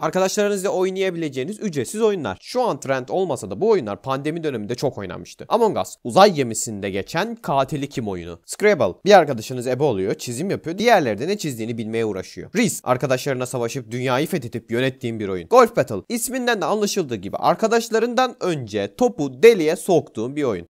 Arkadaşlarınızla oynayabileceğiniz ücretsiz oyunlar. Şu an trend olmasa da bu oyunlar pandemi döneminde çok oynanmıştı. Among Us, uzay gemisinde geçen katili kim oyunu. Scrabble, bir arkadaşınız ebe oluyor, çizim yapıyor, diğerleri de ne çizdiğini bilmeye uğraşıyor. Riz, arkadaşlarına savaşıp dünyayı fethedip yönettiğim bir oyun. Golf Battle, isminden de anlaşıldığı gibi arkadaşlarından önce topu deliye soktuğun bir oyun.